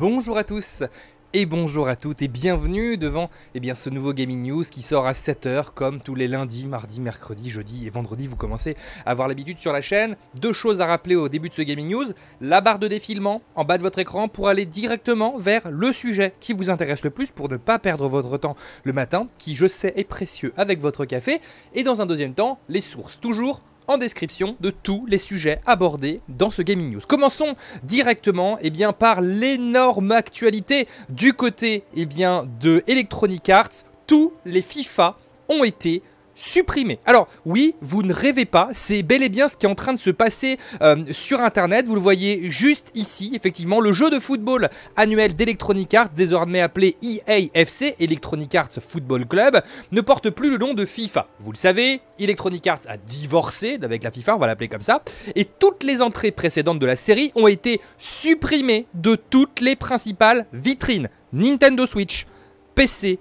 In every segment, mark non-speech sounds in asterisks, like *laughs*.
Bonjour à tous et bonjour à toutes et bienvenue devant eh bien, ce nouveau Gaming News qui sort à 7h comme tous les lundis, mardis, mercredis, jeudi et vendredi. Vous commencez à avoir l'habitude sur la chaîne. Deux choses à rappeler au début de ce Gaming News. La barre de défilement en bas de votre écran pour aller directement vers le sujet qui vous intéresse le plus pour ne pas perdre votre temps le matin qui je sais est précieux avec votre café. Et dans un deuxième temps, les sources toujours en description de tous les sujets abordés dans ce Gaming News. Commençons directement et eh bien, par l'énorme actualité du côté et eh bien, de Electronic Arts. Tous les FIFA ont été supprimé. Alors oui, vous ne rêvez pas, c'est bel et bien ce qui est en train de se passer euh, sur Internet. Vous le voyez juste ici, effectivement, le jeu de football annuel d'Electronic Arts, désormais appelé EAFC, Electronic Arts Football Club, ne porte plus le nom de FIFA. Vous le savez, Electronic Arts a divorcé avec la FIFA, on va l'appeler comme ça, et toutes les entrées précédentes de la série ont été supprimées de toutes les principales vitrines. Nintendo Switch, PC,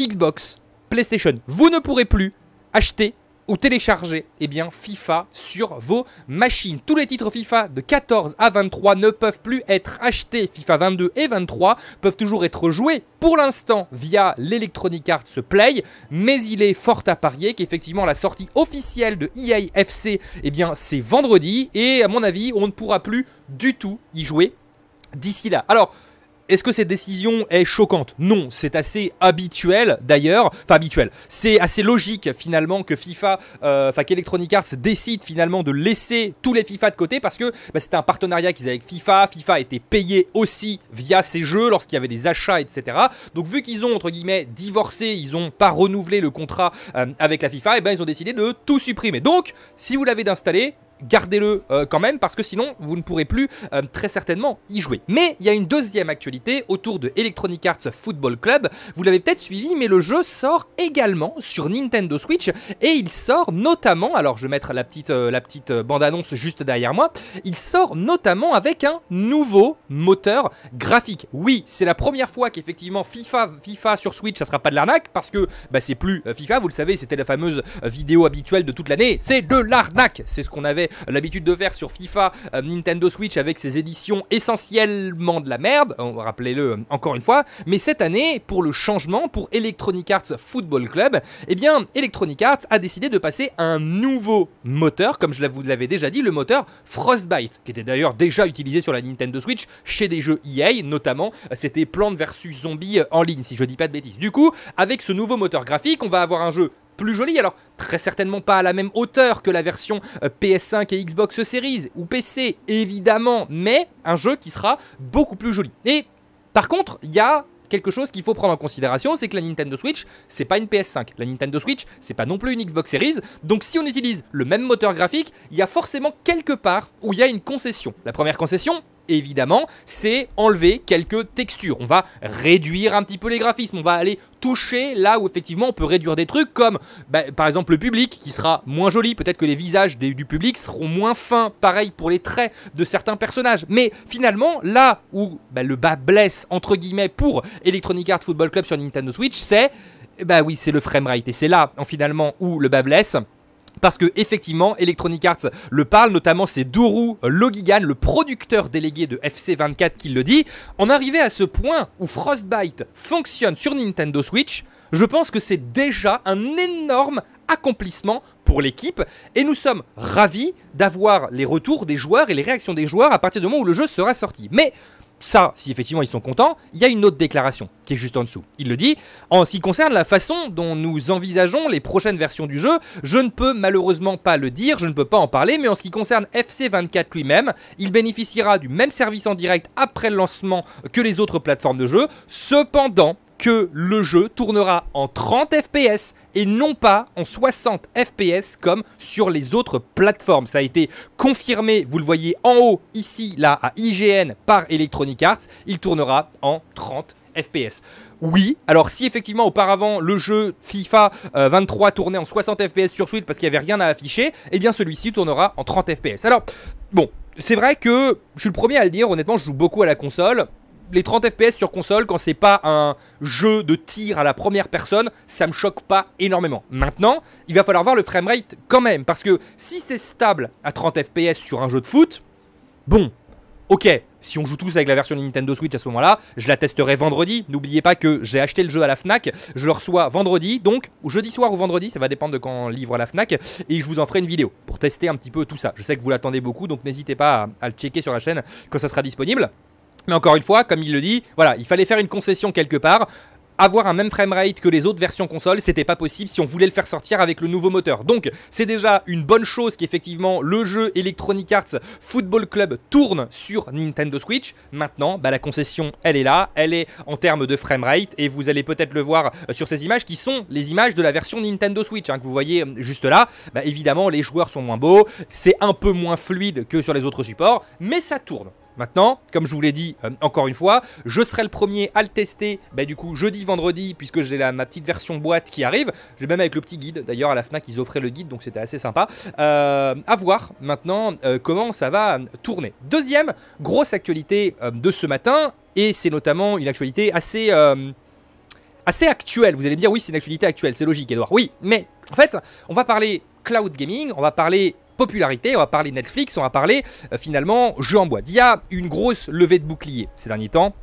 Xbox, PlayStation. Vous ne pourrez plus acheter ou télécharger eh bien, FIFA sur vos machines. Tous les titres FIFA de 14 à 23 ne peuvent plus être achetés. FIFA 22 et 23 peuvent toujours être joués pour l'instant via l'Electronic Arts Play, mais il est fort à parier qu'effectivement la sortie officielle de EA eh bien, c'est vendredi, et à mon avis, on ne pourra plus du tout y jouer d'ici là. Alors, est-ce que cette décision est choquante Non, c'est assez habituel d'ailleurs, enfin habituel. C'est assez logique finalement que FIFA, euh, enfin qu'Electronic Arts décide finalement de laisser tous les FIFA de côté parce que bah, c'était un partenariat qu'ils avaient avec FIFA. FIFA était payé aussi via ces jeux lorsqu'il y avait des achats, etc. Donc vu qu'ils ont entre guillemets divorcé, ils n'ont pas renouvelé le contrat euh, avec la FIFA, et eh ben ils ont décidé de tout supprimer. Donc si vous l'avez installé gardez-le euh, quand même parce que sinon vous ne pourrez plus euh, très certainement y jouer. Mais il y a une deuxième actualité autour de Electronic Arts Football Club. Vous l'avez peut-être suivi, mais le jeu sort également sur Nintendo Switch et il sort notamment, alors je vais mettre la petite, euh, la petite bande-annonce juste derrière moi, il sort notamment avec un nouveau moteur graphique. Oui, c'est la première fois qu'effectivement FIFA, FIFA sur Switch, ça sera pas de l'arnaque parce que bah, c'est plus FIFA, vous le savez, c'était la fameuse vidéo habituelle de toute l'année, c'est de l'arnaque, c'est ce qu'on avait l'habitude de faire sur FIFA, euh, Nintendo Switch avec ses éditions essentiellement de la merde, On hein, rappelez-le euh, encore une fois, mais cette année, pour le changement, pour Electronic Arts Football Club, eh bien, Electronic Arts a décidé de passer à un nouveau moteur, comme je vous l'avais déjà dit, le moteur Frostbite, qui était d'ailleurs déjà utilisé sur la Nintendo Switch chez des jeux EA, notamment euh, c'était Plants versus Zombies en ligne, si je dis pas de bêtises. Du coup, avec ce nouveau moteur graphique, on va avoir un jeu plus jolie. Alors, très certainement pas à la même hauteur que la version euh, PS5 et Xbox Series ou PC, évidemment, mais un jeu qui sera beaucoup plus joli. Et par contre, il y a quelque chose qu'il faut prendre en considération, c'est que la Nintendo Switch, c'est pas une PS5. La Nintendo Switch, c'est pas non plus une Xbox Series. Donc si on utilise le même moteur graphique, il y a forcément quelque part où il y a une concession. La première concession, évidemment, c'est enlever quelques textures. On va réduire un petit peu les graphismes, on va aller toucher là où effectivement on peut réduire des trucs comme bah, par exemple le public qui sera moins joli, peut-être que les visages du public seront moins fins, pareil pour les traits de certains personnages. Mais finalement là où bah, le bas blesse entre guillemets pour Electronic Arts Football Club sur Nintendo Switch, c'est bah oui c'est le framerate et c'est là en finalement où le bas blesse parce que effectivement Electronic Arts le parle, notamment c'est Dourou Logigan, le producteur délégué de FC24 qui le dit, en arrivé à ce point où Frostbite fonctionne sur Nintendo Switch, je pense que c'est déjà un énorme accomplissement pour l'équipe et nous sommes ravis d'avoir les retours des joueurs et les réactions des joueurs à partir du moment où le jeu sera sorti. Mais ça, si effectivement ils sont contents, il y a une autre déclaration qui est juste en dessous. Il le dit, en ce qui concerne la façon dont nous envisageons les prochaines versions du jeu, je ne peux malheureusement pas le dire, je ne peux pas en parler, mais en ce qui concerne FC24 lui-même, il bénéficiera du même service en direct après le lancement que les autres plateformes de jeu. Cependant, que le jeu tournera en 30 FPS et non pas en 60 FPS comme sur les autres plateformes. Ça a été confirmé, vous le voyez en haut ici, là, à IGN par Electronic Arts, il tournera en 30 FPS. Oui, alors si effectivement auparavant le jeu FIFA 23 euh, tournait en 60 FPS sur Switch parce qu'il n'y avait rien à afficher, eh bien celui-ci tournera en 30 FPS. Alors, bon, c'est vrai que je suis le premier à le dire, honnêtement, je joue beaucoup à la console les 30 FPS sur console, quand c'est pas un jeu de tir à la première personne, ça me choque pas énormément. Maintenant, il va falloir voir le framerate quand même, parce que si c'est stable à 30 FPS sur un jeu de foot, bon, ok, si on joue tous avec la version Nintendo Switch à ce moment-là, je la testerai vendredi. N'oubliez pas que j'ai acheté le jeu à la Fnac, je le reçois vendredi, donc jeudi soir ou vendredi, ça va dépendre de quand on livre à la Fnac, et je vous en ferai une vidéo pour tester un petit peu tout ça. Je sais que vous l'attendez beaucoup, donc n'hésitez pas à, à le checker sur la chaîne quand ça sera disponible. Mais encore une fois, comme il le dit, voilà, il fallait faire une concession quelque part avoir un même framerate que les autres versions console, c'était pas possible si on voulait le faire sortir avec le nouveau moteur. Donc, c'est déjà une bonne chose qu'effectivement le jeu Electronic Arts Football Club tourne sur Nintendo Switch. Maintenant, bah, la concession, elle est là, elle est en termes de framerate, et vous allez peut-être le voir euh, sur ces images qui sont les images de la version Nintendo Switch hein, que vous voyez euh, juste là. Bah, évidemment, les joueurs sont moins beaux, c'est un peu moins fluide que sur les autres supports, mais ça tourne. Maintenant, comme je vous l'ai dit euh, encore une fois, je serai le premier à le tester bah, du coup jeudi, vendredi, puisque j'ai ma petite version boîte qui arrive. J'ai même avec le petit guide, d'ailleurs à la FNAC ils offraient le guide, donc c'était assez sympa. Euh, à voir maintenant euh, comment ça va euh, tourner. Deuxième grosse actualité de ce matin, et c'est notamment une actualité assez assez Vous allez me dire, oui, c'est une actualité actuelle, c'est logique, Edouard. Oui, mais en fait, on va parler cloud gaming, on va parler popularité, on va parler Netflix, on va parler euh, finalement jeux en boîte. Il y a une grosse levée de bouclier ces derniers temps.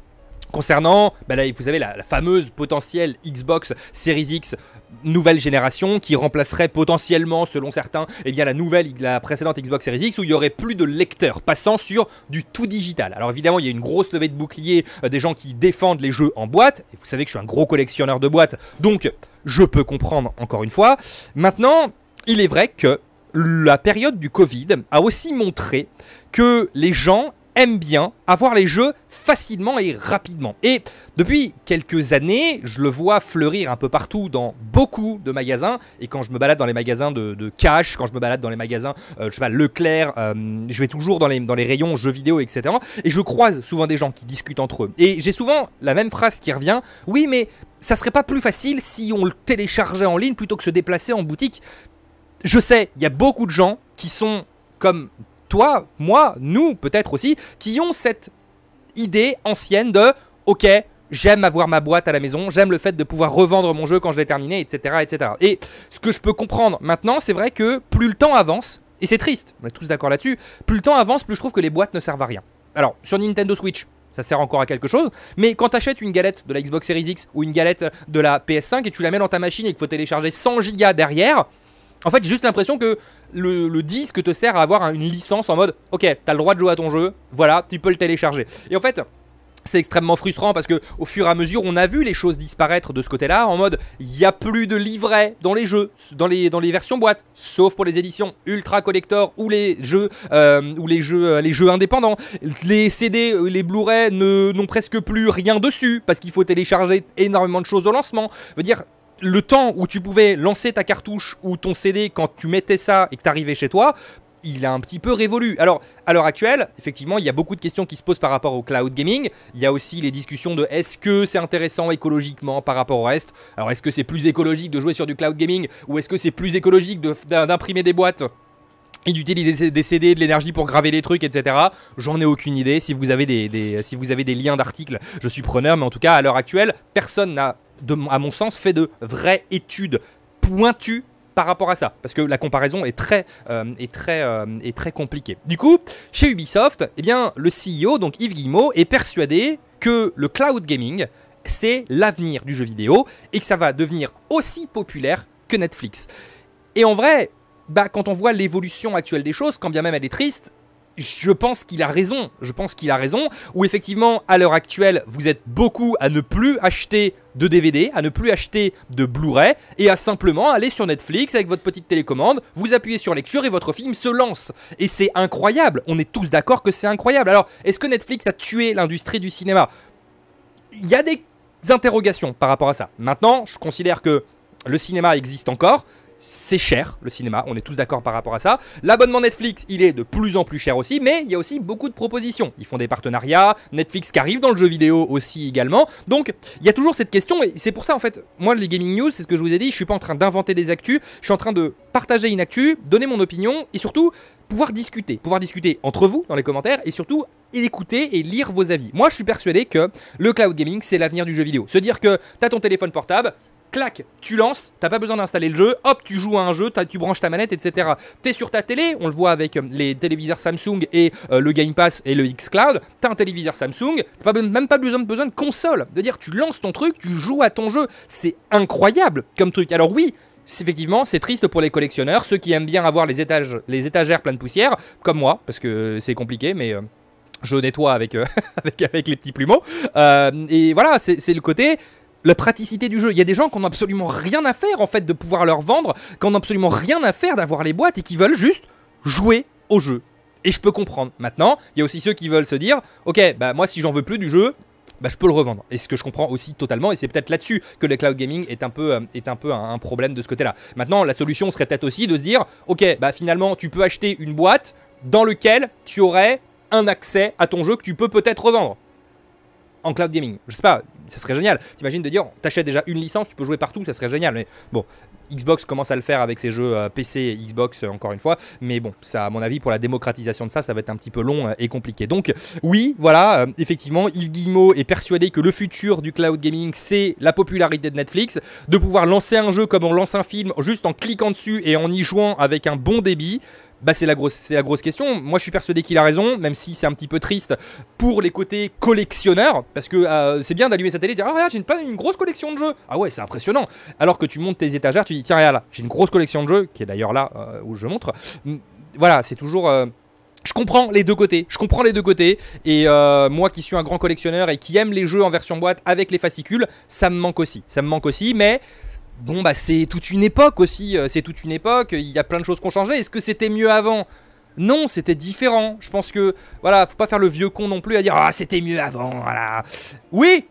Concernant, ben là, vous savez, la, fameuse potentielle Xbox Series X nouvelle génération qui remplacerait potentiellement, selon certains, et eh bien, la nouvelle, la précédente Xbox Series X où il y aurait plus de lecteurs, passant sur du tout digital. Alors évidemment, il y a une grosse levée de bouclier euh, des gens qui défendent les jeux en boîte. Et vous savez que je suis un gros collectionneur de boîtes, donc je peux comprendre encore une fois. Maintenant, il est vrai que la période du Covid a aussi montré que les gens aiment bien avoir les jeux facilement et rapidement. Et depuis quelques années, je le vois fleurir un peu partout dans beaucoup de magasins. Et quand je me balade dans les magasins de, cash, quand je me balade dans les magasins, euh, je sais pas, Leclerc, euh, je vais toujours dans les, dans les rayons jeux vidéo, etc. Et je croise souvent des gens qui discutent entre eux. Et j'ai souvent la même phrase qui revient Oui, mais ça serait pas plus facile si on le téléchargeait en ligne plutôt que se déplacer en boutique je sais, il y a beaucoup de gens qui sont comme toi, moi, nous peut-être aussi, qui ont cette idée ancienne de ok, j'aime avoir ma boîte à la maison, j'aime le fait de pouvoir revendre mon jeu quand je l'ai terminé, etc., etc. Et ce que je peux comprendre maintenant, c'est vrai que plus le temps avance, et c'est triste, on est tous d'accord là-dessus, plus le temps avance, plus je trouve que les boîtes ne servent à rien. Alors, sur Nintendo Switch, ça sert encore à quelque chose, mais quand achètes une galette de la Xbox Series X ou une galette de la PS5 et tu la mets dans ta machine et qu'il faut télécharger 100 gigas derrière, en fait, j'ai juste l'impression que le, disque te sert à avoir une licence en mode Ok, t'as le droit de jouer à ton jeu, voilà, tu peux le télécharger. Et en fait. C'est extrêmement frustrant parce que au fur et à mesure, on a vu les choses disparaître de ce côté-là en mode il n'y a plus de livrets dans les jeux, dans les, versions boîte, sauf pour les éditions ultra collector ou les jeux euh, ou les jeux euh, les jeux indépendants. Les CD, euh, les Blu-ray n'ont presque plus rien dessus parce qu'il faut télécharger énormément de choses au lancement. dire le temps où tu pouvais lancer ta cartouche ou ton CD quand tu mettais ça et que tu arrivais chez toi, il a un petit peu révolu. Alors, à l'heure actuelle, effectivement, il y a beaucoup de questions qui se posent par rapport au cloud gaming. Il y a aussi les discussions de est-ce que c'est intéressant écologiquement par rapport au reste Alors, est-ce que c'est plus écologique de jouer sur du cloud gaming ou est-ce que c'est plus écologique d'imprimer des boîtes et d'utiliser des CD, de l'énergie pour graver des trucs, etc. J'en ai aucune idée. Si vous avez des si vous avez des liens d'articles, je suis preneur. Mais en tout cas, à l'heure actuelle, personne n'a à mon sens, fait de vraies études pointues par rapport à ça, parce que la comparaison est très, euh, très, euh, très compliquée. Du coup, chez Ubisoft, eh bien, le CEO, donc Yves Guillemot, est persuadé que le cloud gaming, c'est l'avenir du jeu vidéo et que ça va devenir aussi populaire que Netflix. Et en vrai, bah, quand on voit l'évolution actuelle des choses, quand bien même elle est triste, je pense qu'il a raison. Je pense qu'il a raison. Où effectivement, à l'heure actuelle, vous êtes beaucoup à ne plus acheter de DVD, à ne plus acheter de Blu-ray et à simplement aller sur Netflix avec votre petite télécommande, vous appuyez sur lecture et votre film se lance. Et c'est incroyable. On est tous d'accord que c'est incroyable. Alors, est-ce que Netflix a tué l'industrie du cinéma Il y a des interrogations par rapport à ça. Maintenant, je considère que le cinéma existe encore c'est cher le cinéma, on est tous d'accord par rapport à ça. L'abonnement Netflix, il est de plus en plus cher aussi, mais il y a aussi beaucoup de propositions. Ils font des partenariats, Netflix qui arrive dans le jeu vidéo aussi également. Donc il y a toujours cette question, et c'est pour ça en fait, moi les gaming news, c'est ce que je vous ai dit, je suis pas en train d'inventer des actus, je suis en train de partager une actu, donner mon opinion, et surtout pouvoir discuter, pouvoir discuter entre vous dans les commentaires, et surtout écouter et lire vos avis. Moi, je suis persuadé que le cloud gaming, c'est l'avenir du jeu vidéo. Se dire que tu as ton téléphone portable, clac, tu lances, t'as pas besoin d'installer le jeu, hop, tu joues à un jeu, tu branches ta manette, etc. T'es sur ta télé, on le voit avec euh, les téléviseurs Samsung et euh, le Game Pass et le Xcloud, t'as un téléviseur Samsung, t'as pas, même pas besoin, besoin de console, de dire tu lances ton truc, tu joues à ton jeu, c'est incroyable comme truc. Alors oui, effectivement, c'est triste pour les collectionneurs, ceux qui aiment bien avoir les, étages, les étagères pleines de poussière, comme moi, parce que c'est compliqué, mais... Euh, je nettoie avec, *laughs* avec, avec, les petits plumeaux. et voilà, c'est le côté la praticité du jeu. Il y a des gens qui n'ont absolument rien à faire en fait de pouvoir leur vendre, qui n'ont absolument rien à faire d'avoir les boîtes et qui veulent juste jouer au jeu. Et je peux comprendre. Maintenant, il y a aussi ceux qui veulent se dire, ok, bah moi si j'en veux plus du jeu, bah, je peux le revendre. Et ce que je comprends aussi totalement, et c'est peut-être là-dessus que le cloud gaming est un peu, euh, est un, peu un, problème de ce côté-là. Maintenant, la solution serait peut-être aussi de se dire, ok, bah finalement, tu peux acheter une boîte dans laquelle tu aurais un accès à ton jeu que tu peux peut-être revendre en cloud gaming. Je sais pas, ça serait génial. T'imagines de dire, t'achètes déjà une licence, tu peux jouer partout, ça serait génial. Mais bon, Xbox commence à le faire avec ses jeux euh, PC et Xbox, euh, encore une fois. Mais bon, ça, à mon avis, pour la démocratisation de ça, ça va être un petit peu long euh, et compliqué. Donc, oui, voilà, effectivement, Yves Guillemot est persuadé que le futur du cloud gaming, c'est la popularité de Netflix, de pouvoir lancer un jeu comme on lance un film juste en cliquant dessus et en y jouant avec un bon débit bah c'est la grosse c'est la grosse question. Moi je suis persuadé qu'il a raison, même si c'est un petit peu triste pour les côtés collectionneurs, parce que euh, c'est bien d'allumer sa télé et dire ah regarde j'ai une, grosse collection de jeux. Ah ouais c'est impressionnant. Alors que tu montes tes étagères, tu dis tiens regarde j'ai une grosse collection de jeux qui est d'ailleurs là euh, où je montre. Hum, voilà c'est toujours euh, je comprends les deux côtés. Je comprends les deux côtés. Et moi qui suis un grand collectionneur et qui aime les jeux en version boîte avec les fascicules, ça me manque aussi. Ça me manque aussi, mais bon, bah, c'est toute une époque aussi. Euh, c'est toute une époque. Il y a plein de choses qui ont changé. Est-ce que c'était mieux avant non, c'était différent. Je pense que, voilà, faut pas faire le vieux con non plus à dire Ah, c'était mieux avant, voilà. Oui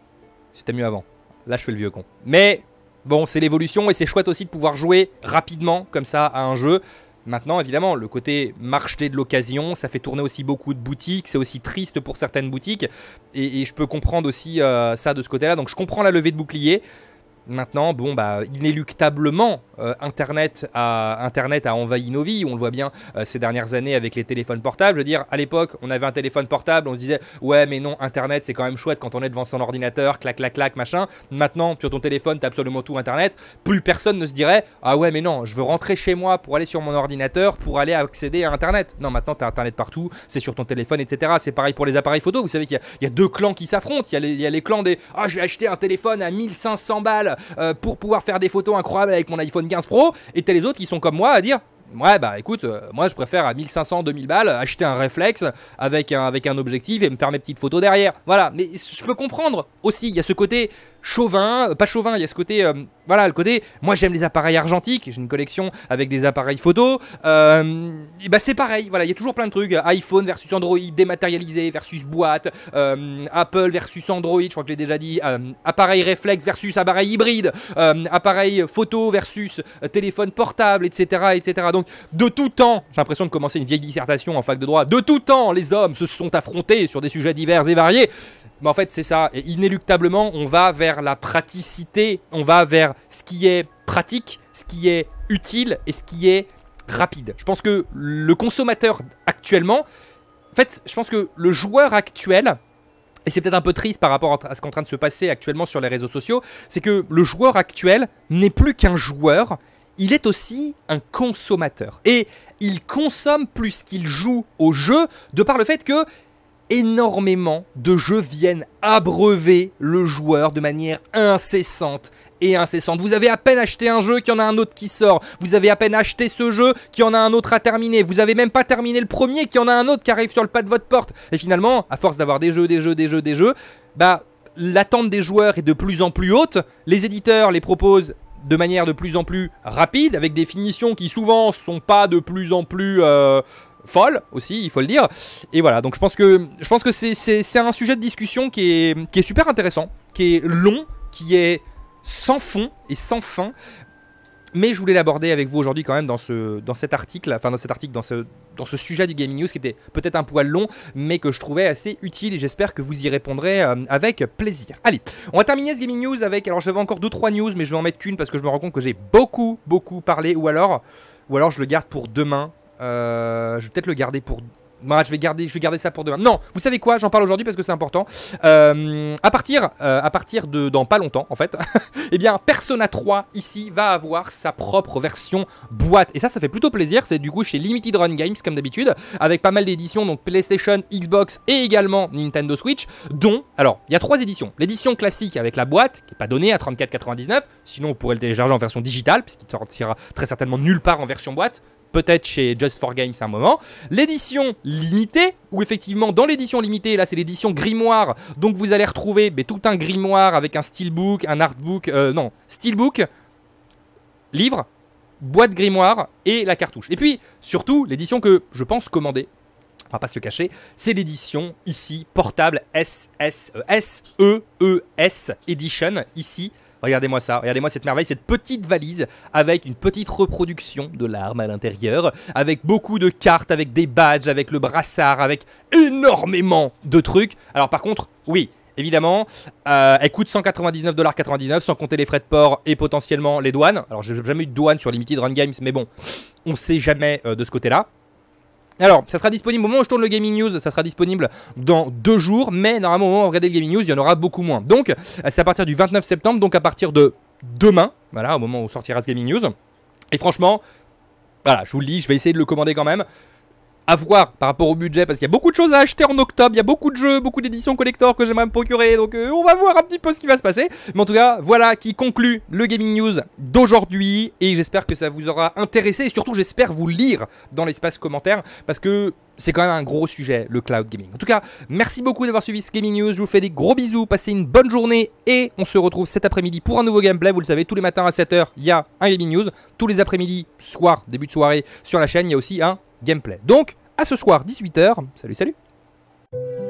C'était mieux avant. Là, je fais le vieux con. Mais, bon, c'est l'évolution et c'est chouette aussi de pouvoir jouer rapidement, comme ça, à un jeu. Maintenant, évidemment, le côté marché de l'occasion, ça fait tourner aussi beaucoup de boutiques, c'est aussi triste pour certaines boutiques, et, je peux comprendre aussi euh, ça de ce côté-là, donc je comprends la levée de bouclier. Maintenant, bon, bah, inéluctablement, euh, Internet, a, Internet a envahi nos vies. On le voit bien euh, ces dernières années avec les téléphones portables. Je veux dire, à l'époque, on avait un téléphone portable, on se disait, ouais, mais non, Internet, c'est quand même chouette quand on est devant son ordinateur, clac, clac, clac, machin. Maintenant, sur ton téléphone, t'as absolument tout Internet. Plus personne ne se dirait, ah ouais, mais non, je veux rentrer chez moi pour aller sur mon ordinateur, pour aller accéder à Internet. Non, maintenant, t'as Internet partout, c'est sur ton téléphone, etc. C'est pareil pour les appareils photo. Vous savez qu'il y, a deux clans qui s'affrontent. Il, y a les clans des, ah, je vais acheter un téléphone à 1500 balles euh, euh, pour pouvoir faire des photos incroyables avec mon iPhone 15 Pro, et t'as les autres qui sont comme moi à dire Ouais, bah écoute, euh, moi je préfère à 1500, 2000 balles acheter un réflexe avec un, avec un objectif et me faire mes petites photos derrière. Voilà, mais je peux comprendre aussi, il y a ce côté chauvin, pas chauvin, il y a ce côté voilà, le côté, moi j'aime les appareils argentiques, j'ai une collection avec des appareils photo, euh, et bah c'est pareil, voilà, il y a toujours plein de trucs, iPhone versus Android, dématérialisé versus boîte, euh, Apple versus Android, je crois que j'ai déjà dit, euh, appareil réflexe versus appareil hybride, appareil photo versus téléphone portable, etc., etc. Donc de tout temps, j'ai l'impression de commencer une vieille dissertation en fac de droit, de tout temps, les hommes se sont affrontés sur des sujets divers et variés, mais en fait, c'est ça. inéluctablement, on va vers la praticité, on va vers ce qui est pratique, ce qui est utile et ce qui est rapide. Je pense que le consommateur actuellement, en fait, je pense que le joueur actuel, et c'est peut-être un peu triste par rapport à ce qui est en train de se passer actuellement sur les réseaux sociaux, c'est que le joueur actuel n'est plus qu'un joueur, il est aussi un consommateur. Et il consomme plus qu'il joue au jeu de par le fait que énormément de jeux viennent abreuver le joueur de manière incessante et incessante. Vous avez à peine acheté un jeu qu'il y en a un autre qui sort. Vous avez à peine acheté ce jeu qu'il y en a un autre à terminer. Vous avez même pas terminé le premier qu'il y en a un autre qui arrive sur le pas de votre porte. Et finalement, à force d'avoir des jeux, des jeux, des jeux, des jeux, bah l'attente des joueurs est de plus en plus haute. Les éditeurs les proposent de manière de plus en plus rapide, avec des finitions qui souvent sont pas de plus en plus... Euh, folle aussi, il faut le dire. Et voilà, donc je pense que, je pense que c'est un sujet de discussion qui est, est super intéressant, qui est long, qui est sans fond et sans fin. Mais je voulais l'aborder avec vous aujourd'hui quand même dans, ce, dans cet article, enfin dans cet article, dans ce, dans ce sujet du Gaming News qui était peut-être un poil long, mais que je trouvais assez utile et j'espère que vous y répondrez euh, avec plaisir. Allez, on va terminer ce Gaming News avec, alors j'avais encore 2-3 news, mais je vais en mettre qu'une parce que je me rends compte que j'ai beaucoup, beaucoup parlé, ou alors, ou alors je le garde pour demain euh, je vais peut-être le garder pour... Bah, je, vais garder, je vais garder ça pour demain. Non, vous savez quoi J'en parle aujourd'hui parce que c'est important. Euh, à partir, euh, à partir de dans pas longtemps, en fait, *laughs* eh bien, Persona 3 ici va avoir sa propre version boîte. Et ça, ça fait plutôt plaisir. C'est du coup chez Limited Run Games, comme d'habitude, avec pas mal d'éditions, donc PlayStation, Xbox et également Nintendo Switch, dont, alors, il y a trois éditions. L'édition classique avec la boîte, qui n'est pas donnée à 34,99, sinon on pourrait le télécharger en version digitale, puisqu'il ne sortira très certainement nulle part en version boîte peut-être chez Just for Games à un moment. L'édition limitée, où effectivement dans l'édition limitée, là c'est l'édition grimoire, donc vous allez retrouver mais, tout un grimoire avec un steelbook, un artbook, euh, non, steelbook, livre, boîte grimoire et la cartouche. Et puis surtout l'édition que je pense commander, on va pas se cacher, c'est l'édition ici portable S s -E e, -E -S Edition ici Regardez-moi ça, regardez-moi cette merveille, cette petite valise avec une petite reproduction de l'arme à l'intérieur, avec beaucoup de cartes, avec des badges, avec le brassard, avec énormément de trucs. Alors par contre, oui, évidemment. Euh, elle coûte 199,99$ sans compter les frais de port et potentiellement les douanes. Alors, j'ai jamais eu de douane sur Limited Run Games, mais bon, on sait jamais euh, de ce côté-là. Alors, ça sera disponible au moment où je tourne le Gaming News, ça sera disponible dans deux jours, mais normalement au moment où vous regardez le Gaming News, il y en aura beaucoup moins. Donc, c'est à partir du 29 septembre, donc à partir de demain, voilà, au moment où sortira ce Gaming News. Et franchement, voilà, je vous le dis, je vais essayer de le commander quand même à voir par rapport au budget parce qu'il y a beaucoup de choses à acheter en octobre, il y a beaucoup de jeux, beaucoup d'éditions collector que j'aimerais me procurer, donc euh, on va voir un petit peu ce qui va se passer. Mais en tout cas, voilà qui conclut le Gaming News d'aujourd'hui et j'espère que ça vous aura intéressé et surtout j'espère vous lire dans l'espace commentaire parce que c'est quand même un gros sujet, le cloud gaming. En tout cas, merci beaucoup d'avoir suivi ce Gaming News. Je vous fais des gros bisous, passez une bonne journée et on se retrouve cet après-midi pour un nouveau gameplay. Vous le savez, tous les matins à 7h, il y a un Gaming News. Tous les après-midi, soir, début de soirée, sur la chaîne, il y a aussi un gameplay. Donc, à ce soir, 18h. Salut, salut